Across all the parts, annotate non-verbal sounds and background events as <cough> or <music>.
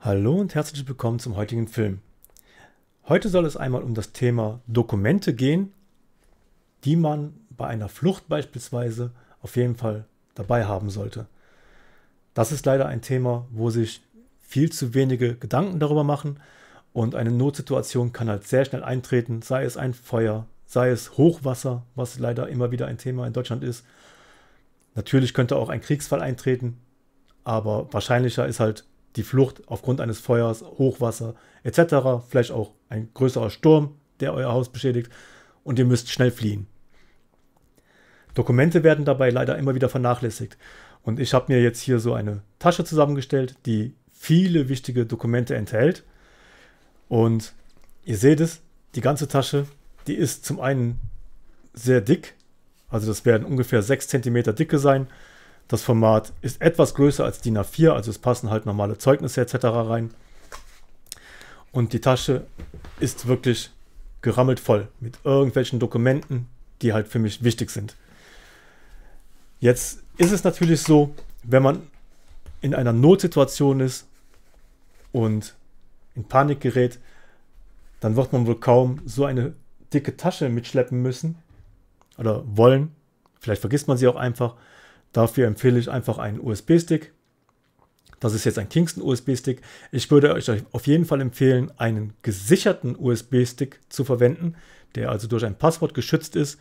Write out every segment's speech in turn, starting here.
Hallo und herzlich willkommen zum heutigen Film. Heute soll es einmal um das Thema Dokumente gehen, die man bei einer Flucht beispielsweise auf jeden Fall dabei haben sollte. Das ist leider ein Thema, wo sich viel zu wenige Gedanken darüber machen und eine Notsituation kann halt sehr schnell eintreten, sei es ein Feuer, sei es Hochwasser, was leider immer wieder ein Thema in Deutschland ist. Natürlich könnte auch ein Kriegsfall eintreten, aber wahrscheinlicher ist halt die Flucht aufgrund eines Feuers, Hochwasser etc., vielleicht auch ein größerer Sturm, der euer Haus beschädigt und ihr müsst schnell fliehen. Dokumente werden dabei leider immer wieder vernachlässigt und ich habe mir jetzt hier so eine Tasche zusammengestellt, die viele wichtige Dokumente enthält und ihr seht es, die ganze Tasche, die ist zum einen sehr dick, also das werden ungefähr 6 cm dicke sein, das Format ist etwas größer als DIN A4, also es passen halt normale Zeugnisse etc. rein. Und die Tasche ist wirklich gerammelt voll mit irgendwelchen Dokumenten, die halt für mich wichtig sind. Jetzt ist es natürlich so, wenn man in einer Notsituation ist und in Panik gerät, dann wird man wohl kaum so eine dicke Tasche mitschleppen müssen oder wollen. Vielleicht vergisst man sie auch einfach. Dafür empfehle ich einfach einen USB-Stick. Das ist jetzt ein Kingston USB-Stick. Ich würde euch auf jeden Fall empfehlen, einen gesicherten USB-Stick zu verwenden, der also durch ein Passwort geschützt ist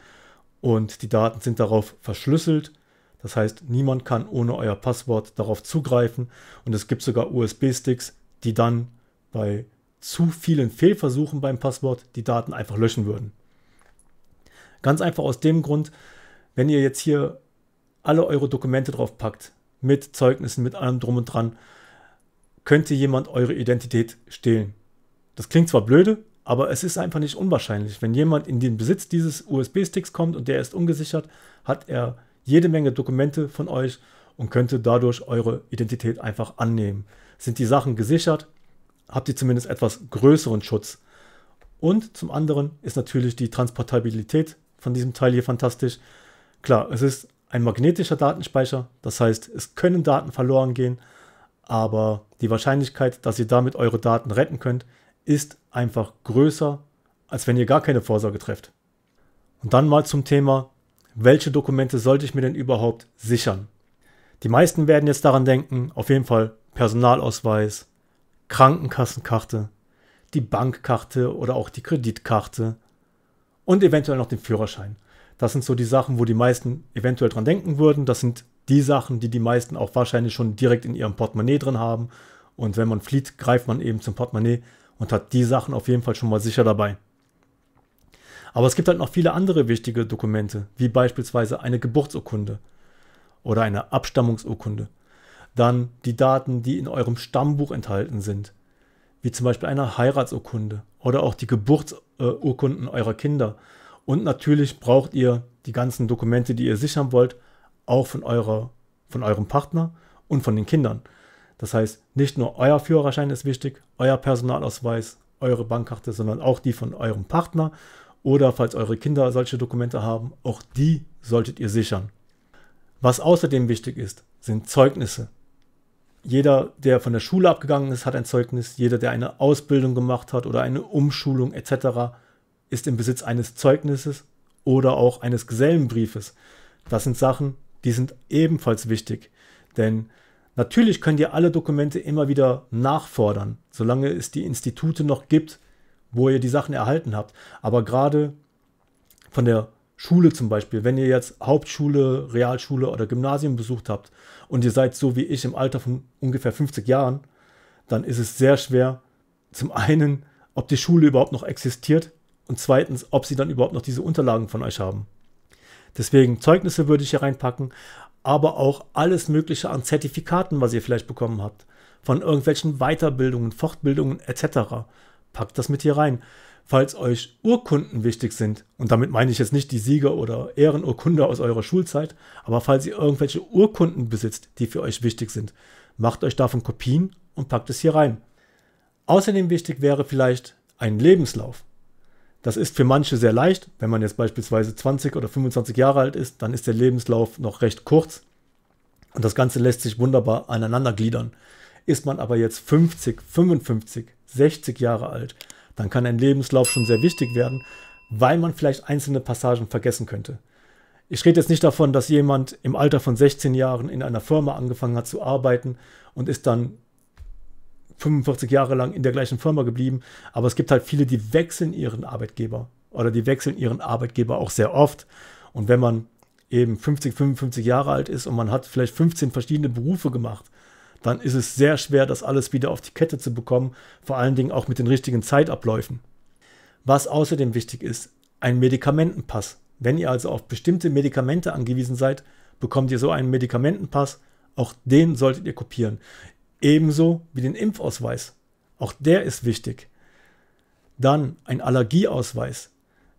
und die Daten sind darauf verschlüsselt. Das heißt, niemand kann ohne euer Passwort darauf zugreifen und es gibt sogar USB-Sticks, die dann bei zu vielen Fehlversuchen beim Passwort die Daten einfach löschen würden. Ganz einfach aus dem Grund, wenn ihr jetzt hier alle eure Dokumente drauf packt, mit Zeugnissen, mit allem drum und dran, könnte jemand eure Identität stehlen. Das klingt zwar blöde, aber es ist einfach nicht unwahrscheinlich. Wenn jemand in den Besitz dieses USB-Sticks kommt und der ist ungesichert, hat er jede Menge Dokumente von euch und könnte dadurch eure Identität einfach annehmen. Sind die Sachen gesichert, habt ihr zumindest etwas größeren Schutz. Und zum anderen ist natürlich die Transportabilität von diesem Teil hier fantastisch. Klar, es ist ein magnetischer Datenspeicher. Das heißt, es können Daten verloren gehen, aber die Wahrscheinlichkeit, dass ihr damit eure Daten retten könnt, ist einfach größer, als wenn ihr gar keine Vorsorge trefft. Und dann mal zum Thema, welche Dokumente sollte ich mir denn überhaupt sichern? Die meisten werden jetzt daran denken, auf jeden Fall Personalausweis, Krankenkassenkarte, die Bankkarte oder auch die Kreditkarte und eventuell noch den Führerschein. Das sind so die Sachen, wo die meisten eventuell dran denken würden. Das sind die Sachen, die die meisten auch wahrscheinlich schon direkt in ihrem Portemonnaie drin haben. Und wenn man flieht, greift man eben zum Portemonnaie und hat die Sachen auf jeden Fall schon mal sicher dabei. Aber es gibt halt noch viele andere wichtige Dokumente, wie beispielsweise eine Geburtsurkunde oder eine Abstammungsurkunde. Dann die Daten, die in eurem Stammbuch enthalten sind, wie zum Beispiel eine Heiratsurkunde oder auch die Geburtsurkunden eurer Kinder und natürlich braucht ihr die ganzen Dokumente, die ihr sichern wollt, auch von, eurer, von eurem Partner und von den Kindern. Das heißt, nicht nur euer Führerschein ist wichtig, euer Personalausweis, eure Bankkarte, sondern auch die von eurem Partner oder falls eure Kinder solche Dokumente haben, auch die solltet ihr sichern. Was außerdem wichtig ist, sind Zeugnisse. Jeder, der von der Schule abgegangen ist, hat ein Zeugnis. Jeder, der eine Ausbildung gemacht hat oder eine Umschulung etc., ist im Besitz eines Zeugnisses oder auch eines Gesellenbriefes. Das sind Sachen, die sind ebenfalls wichtig, denn natürlich könnt ihr alle Dokumente immer wieder nachfordern, solange es die Institute noch gibt, wo ihr die Sachen erhalten habt. Aber gerade von der Schule zum Beispiel, wenn ihr jetzt Hauptschule, Realschule oder Gymnasium besucht habt und ihr seid so wie ich im Alter von ungefähr 50 Jahren, dann ist es sehr schwer, zum einen, ob die Schule überhaupt noch existiert und zweitens, ob sie dann überhaupt noch diese Unterlagen von euch haben. Deswegen Zeugnisse würde ich hier reinpacken, aber auch alles Mögliche an Zertifikaten, was ihr vielleicht bekommen habt, von irgendwelchen Weiterbildungen, Fortbildungen etc. Packt das mit hier rein. Falls euch Urkunden wichtig sind, und damit meine ich jetzt nicht die Sieger- oder Ehrenurkunde aus eurer Schulzeit, aber falls ihr irgendwelche Urkunden besitzt, die für euch wichtig sind, macht euch davon Kopien und packt es hier rein. Außerdem wichtig wäre vielleicht ein Lebenslauf. Das ist für manche sehr leicht. Wenn man jetzt beispielsweise 20 oder 25 Jahre alt ist, dann ist der Lebenslauf noch recht kurz. Und das Ganze lässt sich wunderbar aneinander gliedern. Ist man aber jetzt 50, 55, 60 Jahre alt, dann kann ein Lebenslauf schon sehr wichtig werden, weil man vielleicht einzelne Passagen vergessen könnte. Ich rede jetzt nicht davon, dass jemand im Alter von 16 Jahren in einer Firma angefangen hat zu arbeiten und ist dann 45 Jahre lang in der gleichen Firma geblieben, aber es gibt halt viele, die wechseln ihren Arbeitgeber oder die wechseln ihren Arbeitgeber auch sehr oft. Und wenn man eben 50, 55 Jahre alt ist und man hat vielleicht 15 verschiedene Berufe gemacht, dann ist es sehr schwer, das alles wieder auf die Kette zu bekommen, vor allen Dingen auch mit den richtigen Zeitabläufen. Was außerdem wichtig ist, ein Medikamentenpass. Wenn ihr also auf bestimmte Medikamente angewiesen seid, bekommt ihr so einen Medikamentenpass. Auch den solltet ihr kopieren. Ebenso wie den Impfausweis. Auch der ist wichtig. Dann ein Allergieausweis.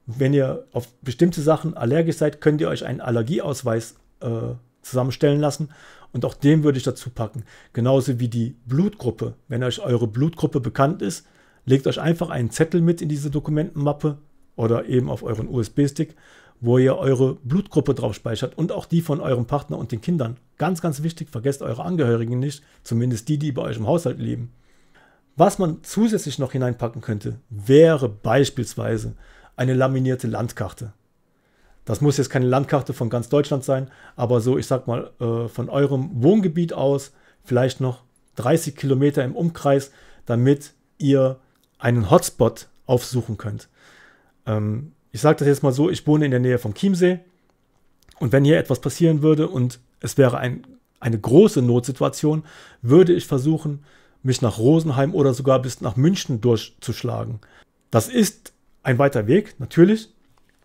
Wenn ihr auf bestimmte Sachen allergisch seid, könnt ihr euch einen Allergieausweis äh, zusammenstellen lassen und auch den würde ich dazu packen. Genauso wie die Blutgruppe. Wenn euch eure Blutgruppe bekannt ist, legt euch einfach einen Zettel mit in diese Dokumentenmappe oder eben auf euren USB-Stick wo ihr eure Blutgruppe drauf speichert und auch die von eurem Partner und den Kindern. Ganz, ganz wichtig, vergesst eure Angehörigen nicht, zumindest die, die bei euch im Haushalt leben. Was man zusätzlich noch hineinpacken könnte, wäre beispielsweise eine laminierte Landkarte. Das muss jetzt keine Landkarte von ganz Deutschland sein, aber so, ich sag mal, äh, von eurem Wohngebiet aus vielleicht noch 30 Kilometer im Umkreis, damit ihr einen Hotspot aufsuchen könnt. Ähm, ich sage das jetzt mal so, ich wohne in der Nähe vom Chiemsee und wenn hier etwas passieren würde und es wäre ein, eine große Notsituation, würde ich versuchen, mich nach Rosenheim oder sogar bis nach München durchzuschlagen. Das ist ein weiter Weg, natürlich.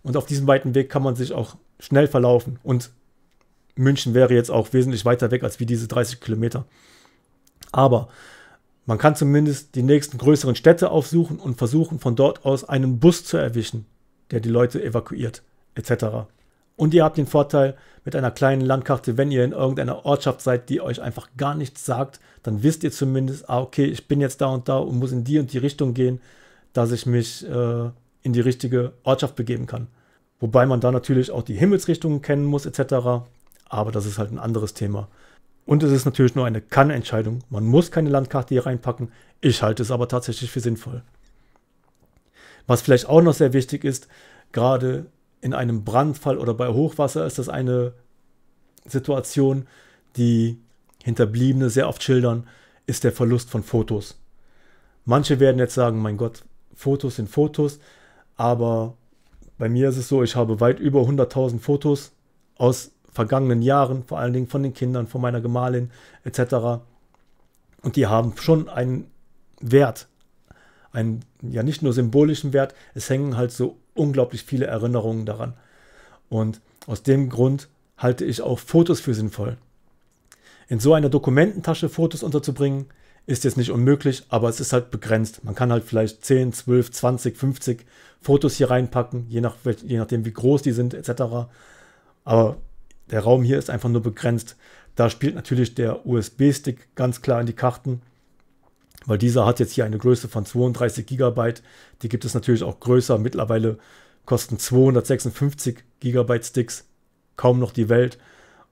Und auf diesem weiten Weg kann man sich auch schnell verlaufen. Und München wäre jetzt auch wesentlich weiter weg als wie diese 30 Kilometer. Aber man kann zumindest die nächsten größeren Städte aufsuchen und versuchen, von dort aus einen Bus zu erwischen der die Leute evakuiert, etc. Und ihr habt den Vorteil mit einer kleinen Landkarte, wenn ihr in irgendeiner Ortschaft seid, die euch einfach gar nichts sagt, dann wisst ihr zumindest, ah, okay, ich bin jetzt da und da und muss in die und die Richtung gehen, dass ich mich äh, in die richtige Ortschaft begeben kann. Wobei man da natürlich auch die Himmelsrichtungen kennen muss, etc. Aber das ist halt ein anderes Thema. Und es ist natürlich nur eine Kann-Entscheidung. Man muss keine Landkarte hier reinpacken. Ich halte es aber tatsächlich für sinnvoll. Was vielleicht auch noch sehr wichtig ist, gerade in einem Brandfall oder bei Hochwasser ist das eine Situation, die Hinterbliebene sehr oft schildern, ist der Verlust von Fotos. Manche werden jetzt sagen, mein Gott, Fotos sind Fotos, aber bei mir ist es so, ich habe weit über 100.000 Fotos aus vergangenen Jahren, vor allen Dingen von den Kindern, von meiner Gemahlin etc. Und die haben schon einen Wert einen ja nicht nur symbolischen Wert, es hängen halt so unglaublich viele Erinnerungen daran. Und aus dem Grund halte ich auch Fotos für sinnvoll. In so einer Dokumententasche Fotos unterzubringen, ist jetzt nicht unmöglich, aber es ist halt begrenzt. Man kann halt vielleicht 10, 12, 20, 50 Fotos hier reinpacken, je, nach, je nachdem wie groß die sind etc. Aber der Raum hier ist einfach nur begrenzt. Da spielt natürlich der USB-Stick ganz klar in die Karten weil dieser hat jetzt hier eine Größe von 32 GB. Die gibt es natürlich auch größer. Mittlerweile kosten 256 GB Sticks kaum noch die Welt.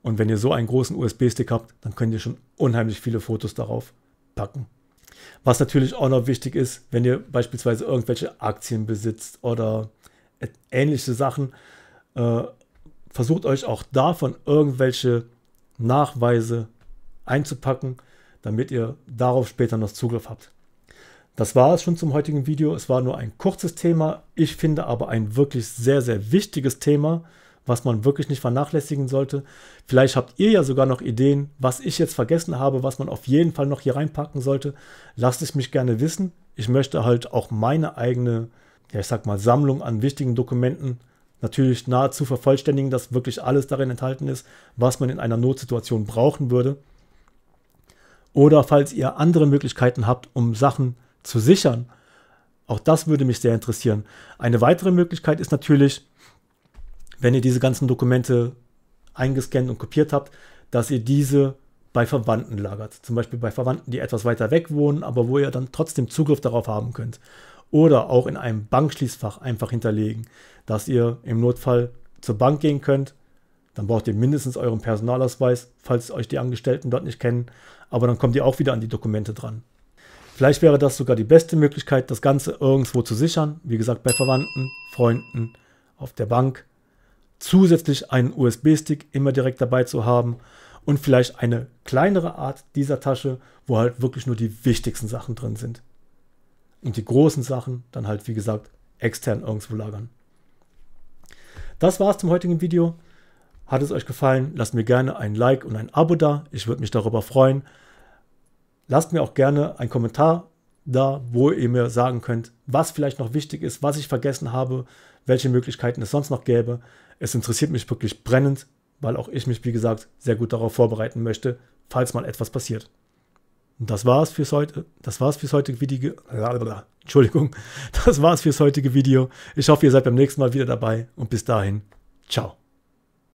Und wenn ihr so einen großen USB-Stick habt, dann könnt ihr schon unheimlich viele Fotos darauf packen. Was natürlich auch noch wichtig ist, wenn ihr beispielsweise irgendwelche Aktien besitzt oder ähnliche Sachen, äh, versucht euch auch davon irgendwelche Nachweise einzupacken damit ihr darauf später noch Zugriff habt. Das war es schon zum heutigen Video. Es war nur ein kurzes Thema. Ich finde aber ein wirklich sehr, sehr wichtiges Thema, was man wirklich nicht vernachlässigen sollte. Vielleicht habt ihr ja sogar noch Ideen, was ich jetzt vergessen habe, was man auf jeden Fall noch hier reinpacken sollte. Lasst es mich gerne wissen. Ich möchte halt auch meine eigene, ja ich sag mal, Sammlung an wichtigen Dokumenten natürlich nahezu vervollständigen, dass wirklich alles darin enthalten ist, was man in einer Notsituation brauchen würde. Oder falls ihr andere Möglichkeiten habt, um Sachen zu sichern. Auch das würde mich sehr interessieren. Eine weitere Möglichkeit ist natürlich, wenn ihr diese ganzen Dokumente eingescannt und kopiert habt, dass ihr diese bei Verwandten lagert. Zum Beispiel bei Verwandten, die etwas weiter weg wohnen, aber wo ihr dann trotzdem Zugriff darauf haben könnt. Oder auch in einem Bankschließfach einfach hinterlegen, dass ihr im Notfall zur Bank gehen könnt dann braucht ihr mindestens euren Personalausweis, falls euch die Angestellten dort nicht kennen, aber dann kommt ihr auch wieder an die Dokumente dran. Vielleicht wäre das sogar die beste Möglichkeit, das Ganze irgendwo zu sichern. Wie gesagt, bei Verwandten, Freunden, auf der Bank. Zusätzlich einen USB-Stick immer direkt dabei zu haben und vielleicht eine kleinere Art dieser Tasche, wo halt wirklich nur die wichtigsten Sachen drin sind. Und die großen Sachen dann halt, wie gesagt, extern irgendwo lagern. Das war's zum heutigen Video. Hat es euch gefallen? Lasst mir gerne ein Like und ein Abo da. Ich würde mich darüber freuen. Lasst mir auch gerne einen Kommentar da, wo ihr mir sagen könnt, was vielleicht noch wichtig ist, was ich vergessen habe, welche Möglichkeiten es sonst noch gäbe. Es interessiert mich wirklich brennend, weil auch ich mich, wie gesagt, sehr gut darauf vorbereiten möchte, falls mal etwas passiert. Und das war's fürs heute. Das war's fürs heutige Video. <laughs> Entschuldigung. Das war's fürs heutige Video. Ich hoffe, ihr seid beim nächsten Mal wieder dabei und bis dahin. Ciao.